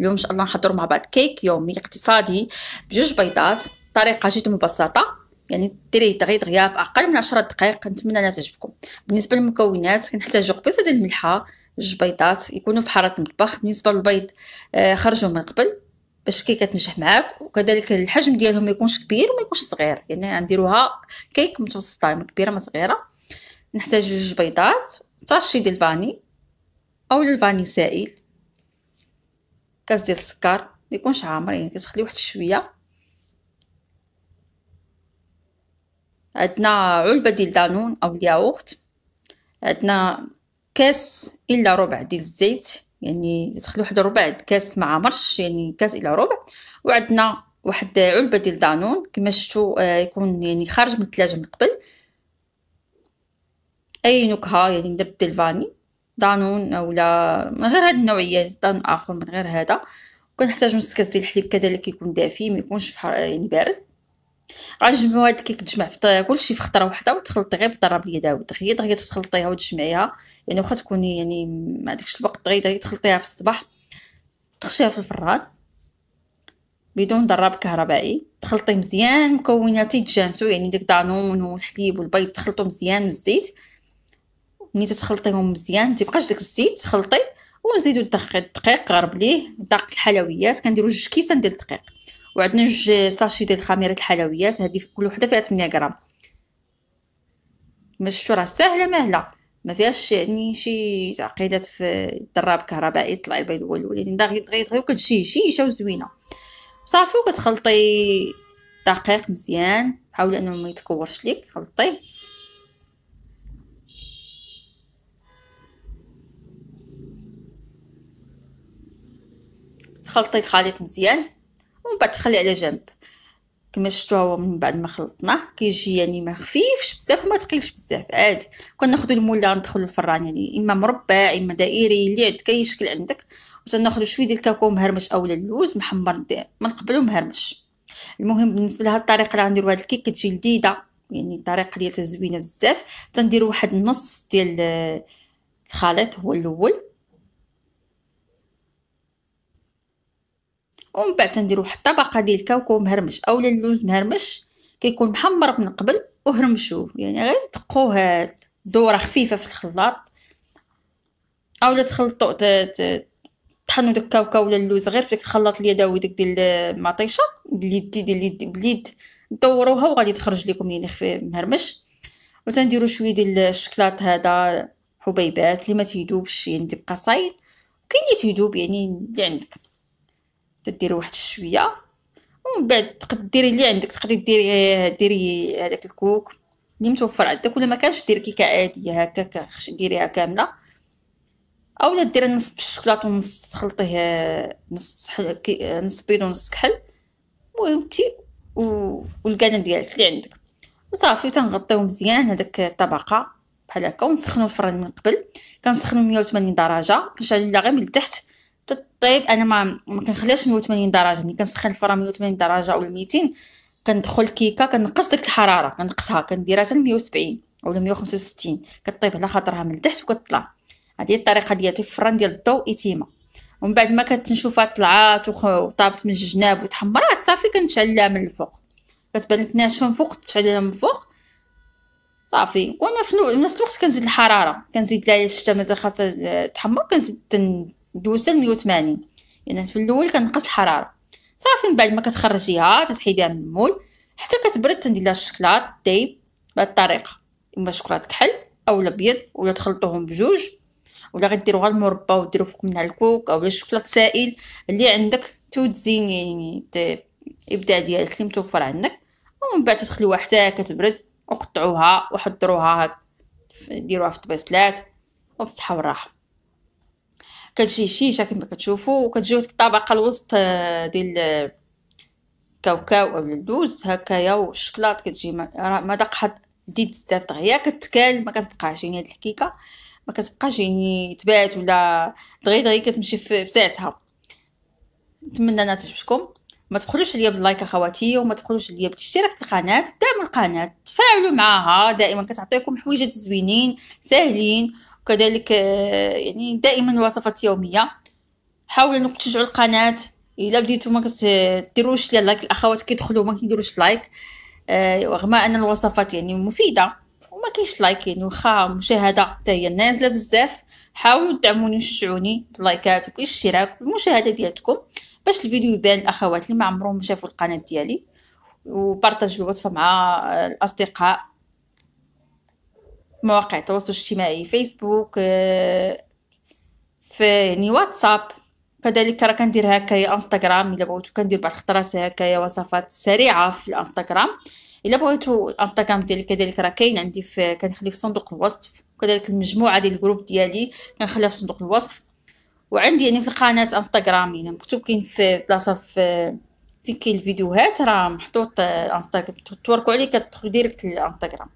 اليوم ان شاء الله نحضروا مع بعض كيك يومي اقتصادي بجوج بيضات طريقه جد مبسطه يعني ديري دغيا دغيا في اقل من 10 دقائق نتمنى انها تعجبكم بالنسبه للمكونات كنحتاجو قبيصه ديال الملحه جوج بيضات يكونوا في حاره المطبخ بالنسبه للبيض آه، خرجوا من قبل باش كيكه تنجح معاك وكذلك الحجم ديالهم ما يكونش كبير وما يكونش صغير يعني غنديروها كيك متوسطه ما يعني كبيره ما صغيره نحتاج جوج بيضات طاشي ديال الفاني او الفاني سائل كاس ديال السكر ما يكونش عامر يعني كتخلي واحد شويه عندنا علبه ديال دانون او الياغورت عندنا كاس الا ربع ديال الزيت يعني تخلي واحد ربع كاس ما عامرش يعني كاس الا ربع وعندنا واحد علبه ديال دانون كما شفتوا آه، يكون يعني خارج من الثلاجه من قبل اي نكهه يعني ندير الفاني دانون ولا من غير هاد النوعيه دانون اخر من غير هذا كنحتاج نص كاس ديال الحليب كذلك يكون دافي ما يكونش فحر يعني بارد غنجمعو هاد الكيك تجمع في كلشي في خطره وحده وتخلطي غير بالضرب اليداوي دغيا دغيا تخلطيها وتجمعيها يعني واخا تكوني يعني ما عندكش الوقت دغيا دغيا تخلطيها في الصباح تخشيها في الفران بدون ضراب كهربائي تخلطي مزيان مكوناتي يتجانسوا يعني داك دانون والحليب والبيض تخلطو مزيان بالزيت ملي تتخلطيهم مزيان متيبقاش داك الزيت تخلطي ونزيدو الدقيق الدقيق غرب ليه دقيق الحلويات كنديرو جوج كيسان ديال الدقيق وعندنا جوج ساشي ديال خميره الحلويات هذه كل وحده فيها 8 غرام كما راه ساهله مهله ما فيهاش يعني شي تعقيدات في الدراب كهربائي طلع بين والو ولكن يعني دغيا دغيا دغيا وكتجي هشيشه وزوينه صافي وكتخلطي دقيق مزيان حاولي انه ما يتكورش ليك خلطيه تخلطي الخليط مزيان ومن بعد تخليه على جنب كما شفتوا هو من بعد ما خلطناه كيجي يعني ما خفيفش بزاف وما تقيلش بزاف عادي كناخذوا المولع ندخلوا الفران يعني اما مربع اما دائري اللي عندك اي شكل عندك وتناخذوا شويه ديال الكاكاو مهرمش اولا اللوز محمر من قبل مهرمش المهم بالنسبه لهاد الطريقه اللي غنديروا هاد الكيك كتجي لذيذه يعني الطريقه ديالها زوينه بزاف تنديروا واحد النص ديال آه، الخليط هو الاول ومن بعد تنديرو واحد الطبقه ديال الكاوكاو مهرمش اولا اللوز مهرمش كيكون محمر من قبل وهرمشوه يعني غير دقوه هاد دوره خفيفه في الخلاط اولا تخلطو طحنوا داك الكاوكاو ولا اللوز غير في داك الخلاط اليدوي داك ديال المطيشه باليد ديال اليد باليد دوروها وغادي تخرج لكم يعني خفي مهرمش وتنديروا شويه ديال الشكلاط هذا حبيبات اللي ما تيدوبش يعني تبقى صايد كاين اللي تيدوب يعني اللي عندك تدير واحد شويه ومن بعد تقدري اللي عندك تقدري ديري ديري هذاك الكوك اللي متوفر عندك ولا ما كانش دير كيكه عاديه هكا ديريها كامله اولا ديري نص بالشوكولاط ونص خلطيه نص حل... نص بيض ونص كحل المهم تي والكانه ديالك اللي عندك وصافي تنغطيو مزيان هذاك الطبقه بحال هكا ونسخنو الفرن من قبل كنسخنو 180 درجه كنشعلو غير من التحت طيب انا ما ما كنخليهاش 180 درجه ملي كنسخن الفرن 180 درجه او 200 كندخل الكيكه كنقص ديك الحراره كنقصها كنديرها حتى 170 او 165 كطيب على خاطرها من التحت وكطلع هذه الطريقه ديالتي في الفران ديال الضوء ايتيما ومن بعد ما كتنشوفها طلعات وطابت من الجناب وتحمرات صافي كنشعلها من الفوق كتبان لك ناشفه من فوق تشعلها من الفوق صافي وانا في نفس الوقت كنزيد الحراره كنزيد لها الشتا مازال خاصها آه، تحمر كنزيد دوزت 180 يعني في الاول كنقص الحراره صافي من بعد ما كتخرجيها تتحيديها من المول حتى كتبرد تندير لها الشكلاط دايب بهذه الطريقه اما شكلاط كحل او الابيض ولا تخلطوهم بجوج ولا غديروا غير المربى وديروا فوق منها الكوك او الشكلاط سائل اللي عندك تو تزين يعني الابداع ديالك اللي متوفر عندك ومن بعد تخليوها حتى كتبرد وقطعوها وحضروها ديروها في الطبيصلات وبالصحه والراحه كتجي شيشه كما كتشوفوا وكتجي ديك الطبقه الوسط آه، ديال الكاوكاو آه، او اللوز هكايا والشكلاط كتجي مذاق حد لذيذ بزاف دغيا كتكال ما كتبقاش يعني هاد الحكيكه ما كتبقاش يعني تبات ولا دغيا دغيا كتمشي في ساعتها نتمنى انها تعجبكم ما تبخلوش عليا باللايك اخواتي وما تبخلوش عليا بالاشتراك في القناه دعموا القناه تفاعلوا معاها دائما كتعطيكم حويجات زوينين ساهلين وكذلك آه، يعني دائما وصفات يوميه حاولوا انكم تشجعوا القناه الا بديتو ما كديروش لايك الاخوات كيدخلوا ما كيديروش لايك آه، رغم ان الوصفات يعني مفيده وما كاينش لايك يعني واخا المشاهده حتى هي نازله بزاف حاولوا تدعموني وتشجعوني باللايكات وبالاشتراك والمشاهده ديالكم باش الفيديو يبان الاخوات اللي ما عمرهم شافوا القناه ديالي وبارطاجوا الوصفه مع الاصدقاء مواقع التواصل الاجتماعي فيسبوك آه، في يعني واتساب كذلك راه كندير هكايا انستغرام الا بغيتو كندير بعض الخطرات هكايا وصفات سريعه في الانستغرام الا بغيتو الانستغرام ديالي كذلك راه كاين عندي في كنخلي في صندوق الوصف كذلك المجموعه ديال الجروب ديالي كنخليها في صندوق الوصف وعندي يعني في القناه انستغرام يعني مكتوب كاين في بلاصه في فين كاين الفيديوهات راه محطوط آه، انستغرام توركو عليه كتدخل ديريكت للانستغرام